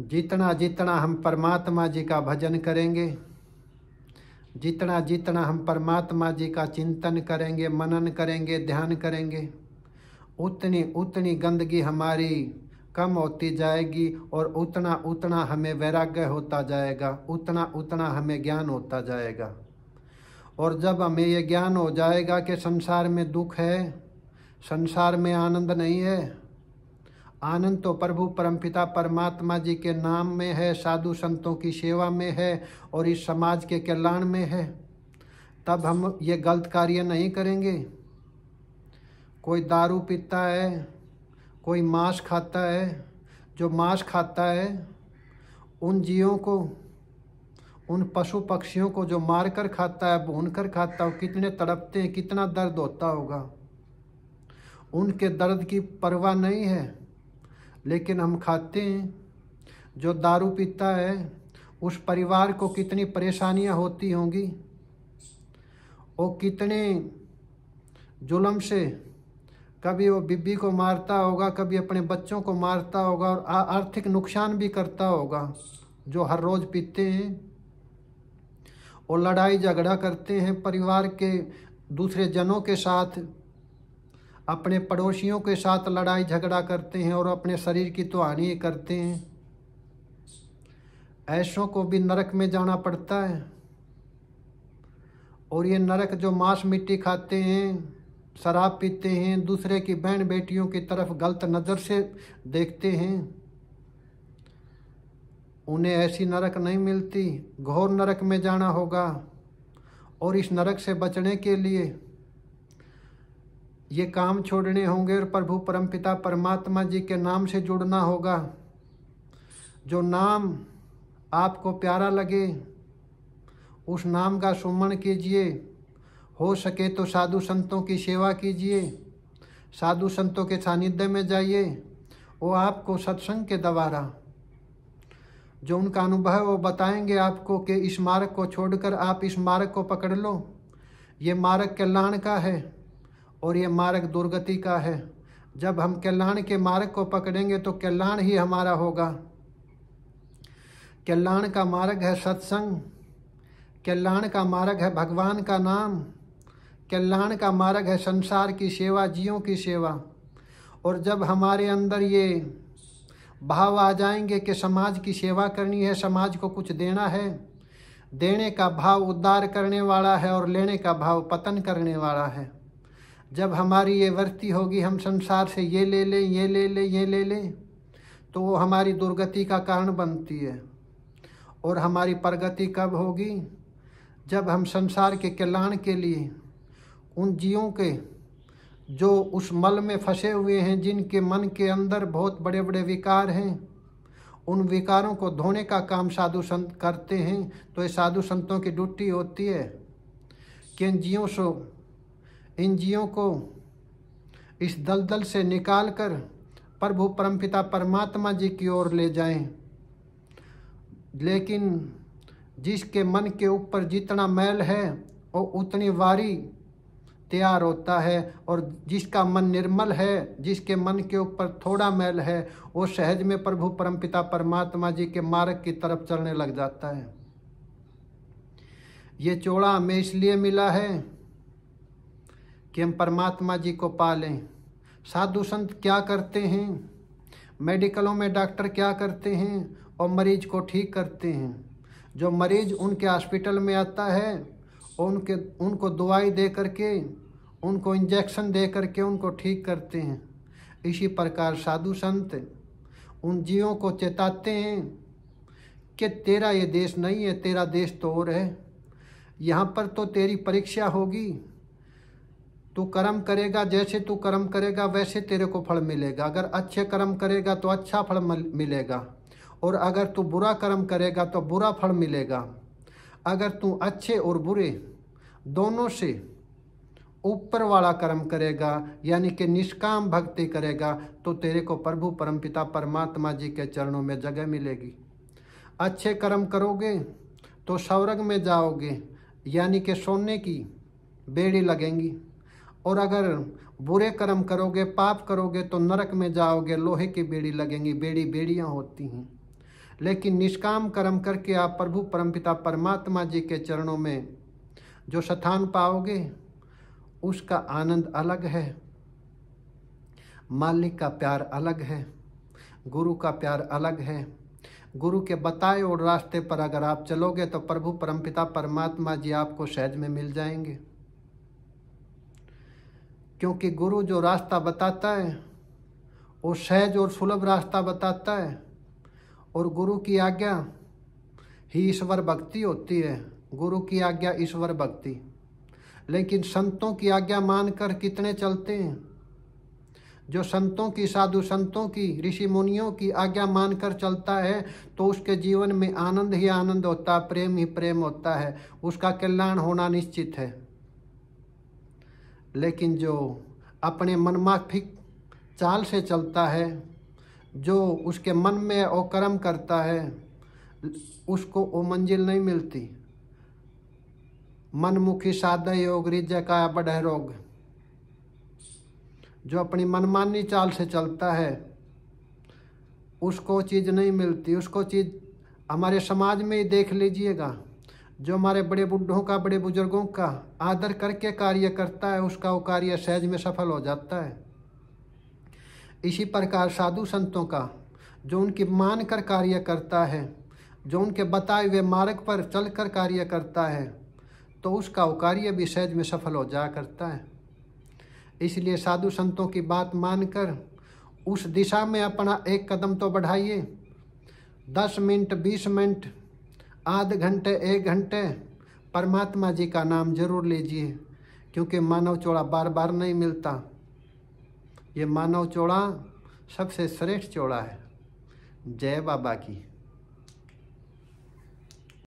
जितना जितना हम परमात्मा जी का भजन करेंगे जितना जितना हम परमात्मा जी का चिंतन करेंगे मनन करेंगे ध्यान करेंगे उतनी उतनी गंदगी हमारी कम होती जाएगी और उतना उतना हमें वैराग्य होता जाएगा उतना उतना हमें ज्ञान होता जाएगा और जब हमें यह ज्ञान हो जाएगा कि संसार में दुख है संसार में आनंद नहीं है आनंद तो प्रभु परमपिता परमात्मा जी के नाम में है साधु संतों की सेवा में है और इस समाज के कल्याण में है तब हम ये गलत कार्य नहीं करेंगे कोई दारू पीता है कोई मांस खाता है जो मांस खाता है उन जीवों को उन पशु पक्षियों को जो मार कर खाता है भून कर खाता है कितने तड़पते हैं कितना दर्द होता होगा उनके दर्द की परवाह नहीं है लेकिन हम खाते हैं जो दारू पीता है उस परिवार को कितनी परेशानियां होती होंगी वो कितने जुलम से कभी वो बीबी को मारता होगा कभी अपने बच्चों को मारता होगा और आर्थिक नुकसान भी करता होगा जो हर रोज़ पीते हैं और लड़ाई झगड़ा करते हैं परिवार के दूसरे जनों के साथ अपने पड़ोसियों के साथ लड़ाई झगड़ा करते हैं और अपने शरीर की तो हानि करते हैं ऐसों को भी नरक में जाना पड़ता है और ये नरक जो मांस मिट्टी खाते हैं शराब पीते हैं दूसरे की बहन बेटियों की तरफ गलत नज़र से देखते हैं उन्हें ऐसी नरक नहीं मिलती घोर नरक में जाना होगा और इस नरक से बचने के लिए ये काम छोड़ने होंगे और प्रभु परमपिता परमात्मा जी के नाम से जुड़ना होगा जो नाम आपको प्यारा लगे उस नाम का सुमरण कीजिए हो सके तो साधु संतों की सेवा कीजिए साधु संतों के सानिध्य में जाइए वो आपको सत्संग के द्वारा जो उनका अनुभव है वो बताएंगे आपको कि इस मार्ग को छोड़कर आप इस मार्ग को पकड़ लो ये मार्ग कल्याण का है और ये मार्ग दुर्गति का है जब हम कल्याण के मार्ग को पकड़ेंगे तो कल्याण ही हमारा होगा कल्याण का मार्ग है सत्संग कल्याण का मार्ग है भगवान का नाम कल्याण का मार्ग है संसार की सेवा जीवों की सेवा और जब हमारे अंदर ये भाव आ जाएंगे कि समाज की सेवा करनी है समाज को कुछ देना है देने का भाव उद्धार करने वाला है और लेने का भाव पतन करने वाला है जब हमारी ये वृत्ति होगी हम संसार से ये ले लें ये ले लें ये ले लें तो वो हमारी दुर्गति का कारण बनती है और हमारी प्रगति कब होगी जब हम संसार के कल्याण के लिए उन जीवों के जो उस मल में फंसे हुए हैं जिनके मन के अंदर बहुत बड़े बड़े विकार हैं उन विकारों को धोने का काम साधु संत करते हैं तो ये साधु संतों की ड्यूटी होती है कि इन जीवों से इन जीवों को इस दलदल से निकालकर प्रभु परमपिता परमात्मा जी की ओर ले जाएं लेकिन जिसके मन के ऊपर जितना मैल है वो उतनी वारी तैयार होता है और जिसका मन निर्मल है जिसके मन के ऊपर थोड़ा मैल है वो सहज में प्रभु परमपिता परमात्मा जी के मार्ग की तरफ चलने लग जाता है ये चोड़ा हमें इसलिए मिला है कि हम परमात्मा जी को पालें साधु संत क्या करते हैं मेडिकलों में डॉक्टर क्या करते हैं और मरीज को ठीक करते हैं जो मरीज उनके हॉस्पिटल में आता है उनके उनको दवाई दे करके उनको इंजेक्शन दे करके उनको ठीक करते हैं इसी प्रकार साधु संत उन जीवों को चेताते हैं कि तेरा ये देश नहीं है तेरा देश तो और है यहाँ पर तो तेरी परीक्षा होगी तू कर्म करेगा जैसे तू कर्म करेगा वैसे तेरे को फल मिलेगा अगर अच्छे कर्म करेगा तो अच्छा फल मिलेगा और अगर तू बुरा कर्म करेगा तो बुरा फल मिलेगा अगर तू अच्छे और बुरे दोनों से ऊपर वाला कर्म करेगा यानी कि निष्काम भक्ति करेगा तो तेरे को प्रभु परमपिता परमात्मा जी के चरणों में जगह मिलेगी अच्छे कर्म करोगे तो स्वर्ग में जाओगे यानी कि सोने की बेड़ी लगेंगी और अगर बुरे कर्म करोगे पाप करोगे तो नरक में जाओगे लोहे की बेड़ी लगेंगी बेड़ी बेड़ियाँ होती हैं लेकिन निष्काम कर्म करके आप प्रभु परमपिता परमात्मा जी के चरणों में जो स्थान पाओगे उसका आनंद अलग है मालिक का प्यार अलग है गुरु का प्यार अलग है गुरु के बताए और रास्ते पर अगर आप चलोगे तो प्रभु परमपिता परमात्मा जी आपको सहज में मिल जाएंगे क्योंकि गुरु जो रास्ता बताता है वो सहज और सुलभ रास्ता बताता है और गुरु की आज्ञा ही ईश्वर भक्ति होती है गुरु की आज्ञा ईश्वर भक्ति लेकिन संतों की आज्ञा मानकर कितने चलते हैं जो संतों की साधु संतों की ऋषि मुनियों की आज्ञा मानकर चलता है तो उसके जीवन में आनंद ही आनंद होता प्रेम ही प्रेम होता है उसका कल्याण होना निश्चित है लेकिन जो अपने मनमाफिक चाल से चलता है जो उसके मन में वो कर्म करता है उसको वो मंजिल नहीं मिलती मनमुखी साधय योग रिज का बढ़ रोग जो अपनी मनमानी चाल से चलता है उसको चीज़ नहीं मिलती उसको चीज़ हमारे समाज में ही देख लीजिएगा जो हमारे बड़े बुढ़ों का बड़े बुजुर्गों का आदर करके कार्य करता है उसका वो कार्य सहज में सफल हो जाता है इसी प्रकार साधु संतों का जो उनकी मान कर कार्य करता है जो उनके बताए हुए मार्ग पर चल कर कार्य करता है तो उसका वो कार्य भी सहज में सफल हो जा करता है इसलिए साधु संतों की बात मानकर उस दिशा में अपना एक कदम तो बढ़ाइए दस मिनट बीस मिनट आध घंटे एक घंटे परमात्मा जी का नाम जरूर लीजिए क्योंकि मानव चोड़ा बार बार नहीं मिलता ये मानव चोड़ा सबसे श्रेष्ठ चोड़ा है जय बाबा की